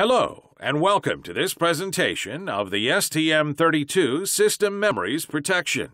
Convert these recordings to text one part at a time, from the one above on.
Hello, and welcome to this presentation of the STM32 System Memories Protection.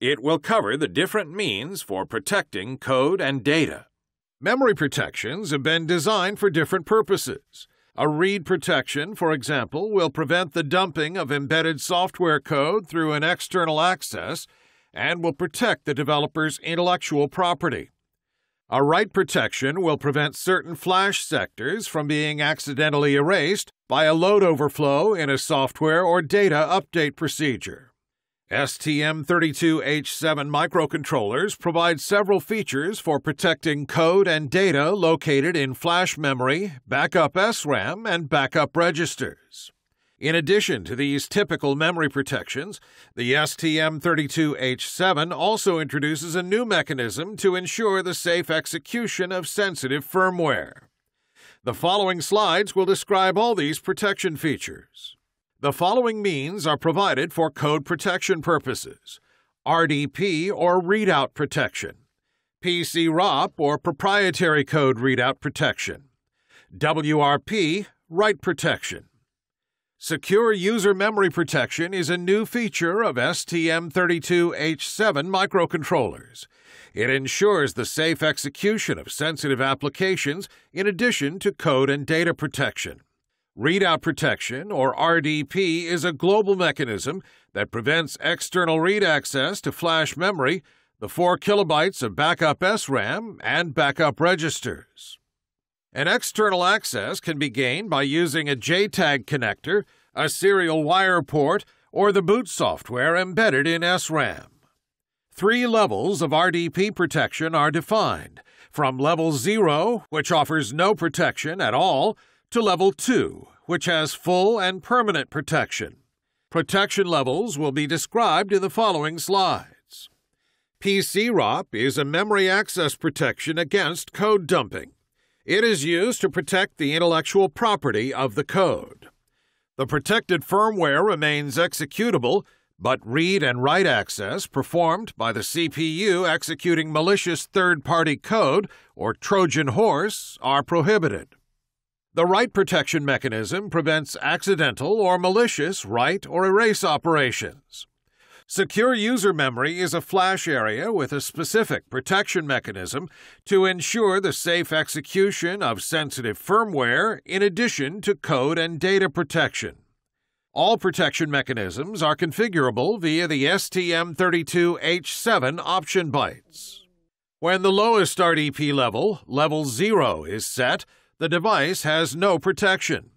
It will cover the different means for protecting code and data. Memory protections have been designed for different purposes. A read protection, for example, will prevent the dumping of embedded software code through an external access and will protect the developer's intellectual property. A write protection will prevent certain flash sectors from being accidentally erased by a load overflow in a software or data update procedure. STM32H7 microcontrollers provide several features for protecting code and data located in flash memory, backup SRAM, and backup registers. In addition to these typical memory protections, the STM32H7 also introduces a new mechanism to ensure the safe execution of sensitive firmware. The following slides will describe all these protection features. The following means are provided for code protection purposes RDP or readout protection, PCROP or proprietary code readout protection, WRP write protection, Secure User Memory Protection is a new feature of STM32H7 microcontrollers. It ensures the safe execution of sensitive applications in addition to code and data protection. Readout protection, or RDP, is a global mechanism that prevents external read access to flash memory, the 4 kilobytes of backup SRAM, and backup registers. An external access can be gained by using a JTAG connector, a serial wire port, or the boot software embedded in SRAM. Three levels of RDP protection are defined, from level 0, which offers no protection at all, to level 2, which has full and permanent protection. Protection levels will be described in the following slides. PCROP is a memory access protection against code dumping. It is used to protect the intellectual property of the code. The protected firmware remains executable, but read and write access performed by the CPU executing malicious third party code or Trojan horse are prohibited. The write protection mechanism prevents accidental or malicious write or erase operations. Secure user memory is a flash area with a specific protection mechanism to ensure the safe execution of sensitive firmware in addition to code and data protection. All protection mechanisms are configurable via the STM32H7 option bytes. When the lowest RDP level, level 0, is set, the device has no protection.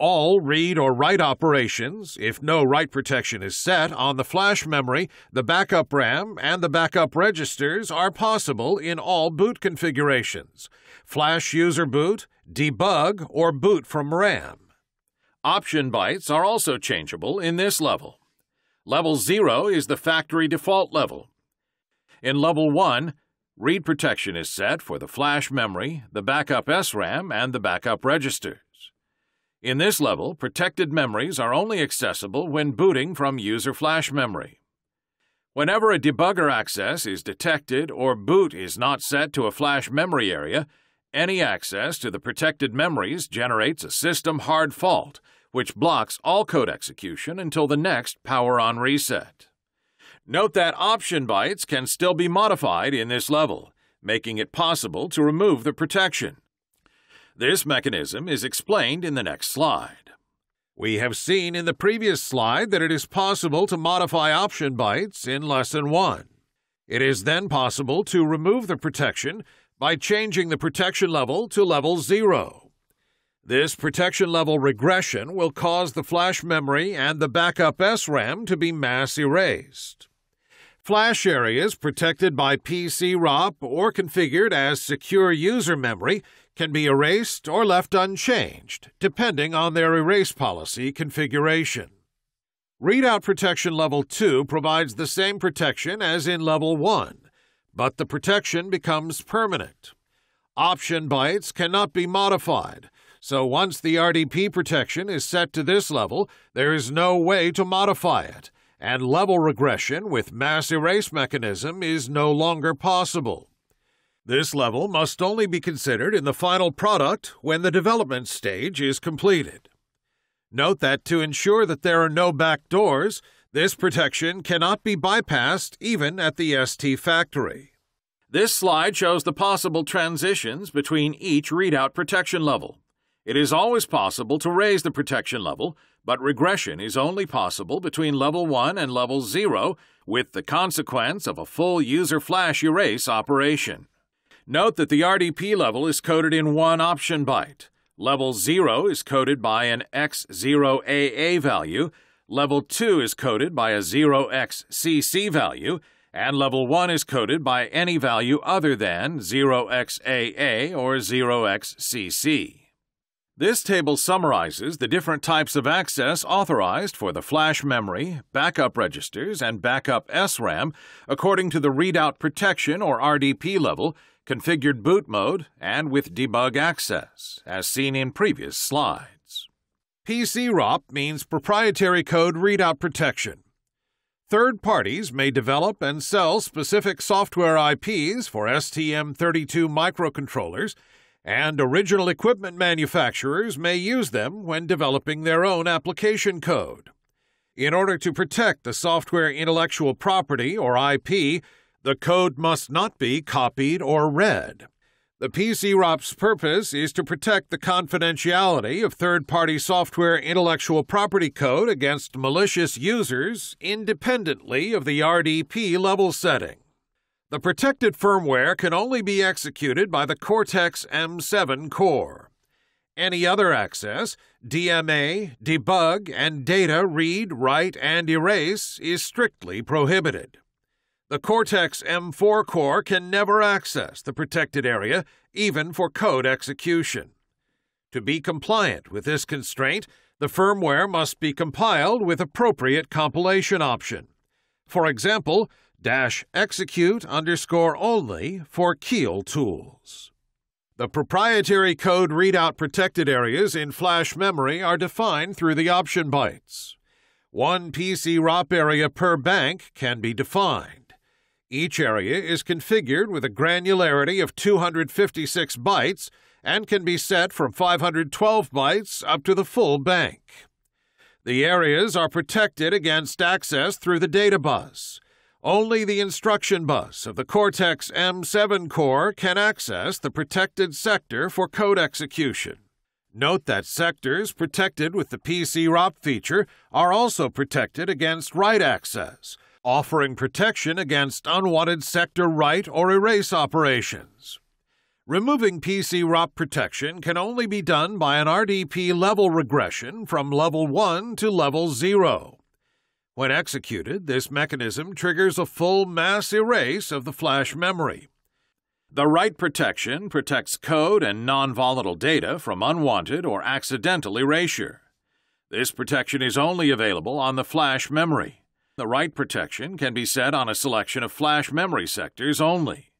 All read or write operations, if no write protection is set on the flash memory, the backup RAM, and the backup registers, are possible in all boot configurations flash user boot, debug, or boot from RAM. Option bytes are also changeable in this level. Level 0 is the factory default level. In level 1, read protection is set for the flash memory, the backup SRAM, and the backup register. In this level, protected memories are only accessible when booting from user flash memory. Whenever a debugger access is detected or boot is not set to a flash memory area, any access to the protected memories generates a system hard fault, which blocks all code execution until the next power-on reset. Note that option bytes can still be modified in this level, making it possible to remove the protection. This mechanism is explained in the next slide. We have seen in the previous slide that it is possible to modify option bytes in Lesson 1. It is then possible to remove the protection by changing the protection level to level 0. This protection level regression will cause the flash memory and the backup SRAM to be mass erased. Flash areas protected by PC ROP or configured as secure user memory can be erased or left unchanged, depending on their erase policy configuration. Readout Protection Level 2 provides the same protection as in Level 1, but the protection becomes permanent. Option bytes cannot be modified, so once the RDP protection is set to this level, there is no way to modify it, and level regression with mass erase mechanism is no longer possible. This level must only be considered in the final product when the development stage is completed. Note that to ensure that there are no back doors, this protection cannot be bypassed even at the ST factory. This slide shows the possible transitions between each readout protection level. It is always possible to raise the protection level, but regression is only possible between level 1 and level 0 with the consequence of a full user flash erase operation. Note that the RDP level is coded in one option byte. Level 0 is coded by an X0AA value, level 2 is coded by a 0xCC value, and level 1 is coded by any value other than 0xAA or 0xCC. This table summarizes the different types of access authorized for the flash memory, backup registers, and backup SRAM according to the readout protection or RDP level configured boot mode, and with debug access, as seen in previous slides. PCROP means Proprietary Code Readout Protection. Third parties may develop and sell specific software IPs for STM32 microcontrollers, and original equipment manufacturers may use them when developing their own application code. In order to protect the software intellectual property, or IP, the code must not be copied or read. The PCROP's purpose is to protect the confidentiality of third party software intellectual property code against malicious users independently of the RDP level setting. The protected firmware can only be executed by the Cortex M7 core. Any other access, DMA, debug, and data read, write, and erase, is strictly prohibited. The Cortex M4 core can never access the protected area, even for code execution. To be compliant with this constraint, the firmware must be compiled with appropriate compilation option. For example, dash execute underscore only for Keel tools. The proprietary code readout protected areas in flash memory are defined through the option bytes. One PC ROP area per bank can be defined. Each area is configured with a granularity of 256 bytes and can be set from 512 bytes up to the full bank. The areas are protected against access through the data bus. Only the instruction bus of the Cortex M7 core can access the protected sector for code execution. Note that sectors protected with the PC ROP feature are also protected against write access, offering protection against unwanted sector write or erase operations. Removing PC ROP protection can only be done by an RDP level regression from level 1 to level 0. When executed, this mechanism triggers a full mass erase of the flash memory. The write protection protects code and non-volatile data from unwanted or accidental erasure. This protection is only available on the flash memory. The write protection can be set on a selection of flash memory sectors only.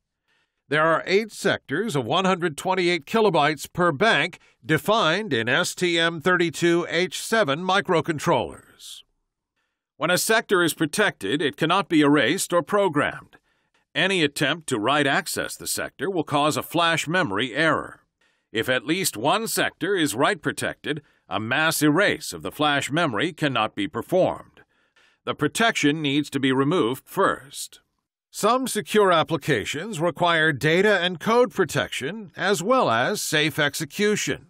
There are eight sectors of 128 kilobytes per bank defined in STM32H7 microcontrollers. When a sector is protected, it cannot be erased or programmed. Any attempt to write access the sector will cause a flash memory error. If at least one sector is write protected, a mass erase of the flash memory cannot be performed the protection needs to be removed first. Some secure applications require data and code protection as well as safe execution.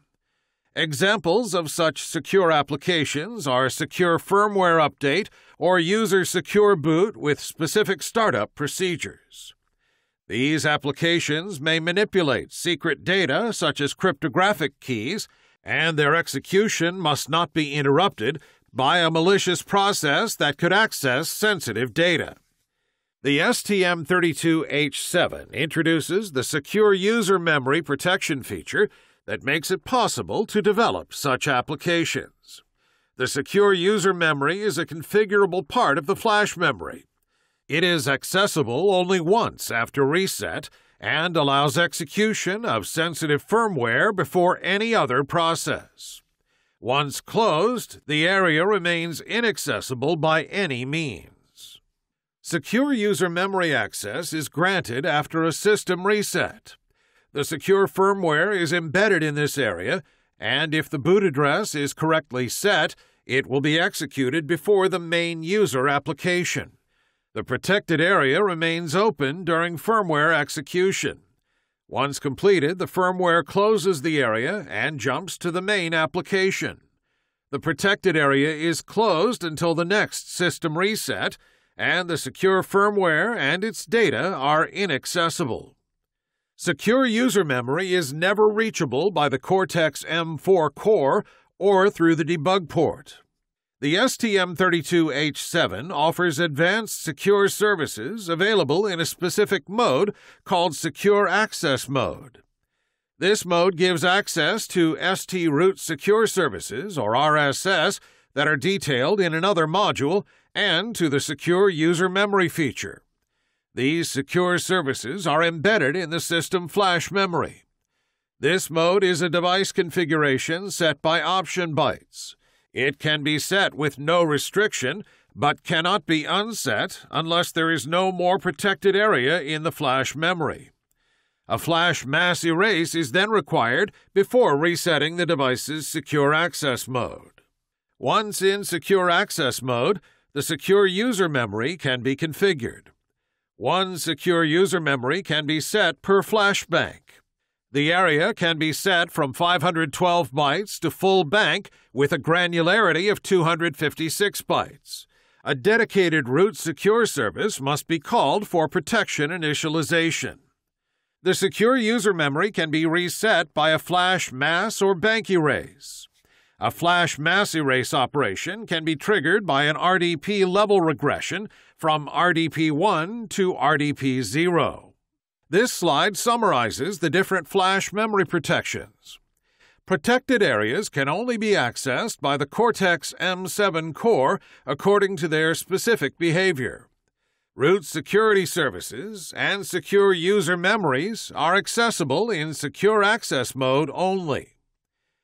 Examples of such secure applications are secure firmware update or user secure boot with specific startup procedures. These applications may manipulate secret data such as cryptographic keys, and their execution must not be interrupted by a malicious process that could access sensitive data. The STM32H7 introduces the Secure User Memory Protection feature that makes it possible to develop such applications. The Secure User Memory is a configurable part of the flash memory. It is accessible only once after reset and allows execution of sensitive firmware before any other process. Once closed, the area remains inaccessible by any means. Secure user memory access is granted after a system reset. The secure firmware is embedded in this area, and if the boot address is correctly set, it will be executed before the main user application. The protected area remains open during firmware execution. Once completed, the firmware closes the area and jumps to the main application. The protected area is closed until the next system reset, and the secure firmware and its data are inaccessible. Secure user memory is never reachable by the Cortex M4 core or through the debug port. The STM32H7 offers advanced secure services available in a specific mode called Secure Access Mode. This mode gives access to ST Root Secure Services, or RSS, that are detailed in another module and to the Secure User Memory feature. These secure services are embedded in the system flash memory. This mode is a device configuration set by option bytes. It can be set with no restriction, but cannot be unset unless there is no more protected area in the flash memory. A flash mass erase is then required before resetting the device's secure access mode. Once in secure access mode, the secure user memory can be configured. One secure user memory can be set per flash bank. The area can be set from 512 bytes to full bank with a granularity of 256 bytes. A dedicated root secure service must be called for protection initialization. The secure user memory can be reset by a flash mass or bank erase. A flash mass erase operation can be triggered by an RDP level regression from RDP1 to RDP0. This slide summarizes the different flash memory protections. Protected areas can only be accessed by the Cortex M7 core according to their specific behavior. Root security services and secure user memories are accessible in secure access mode only.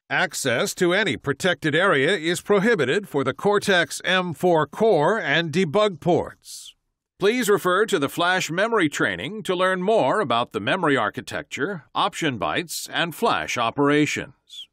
Access to any protected area is prohibited for the Cortex M4 core and debug ports. Please refer to the Flash memory training to learn more about the memory architecture, option bytes, and flash operations.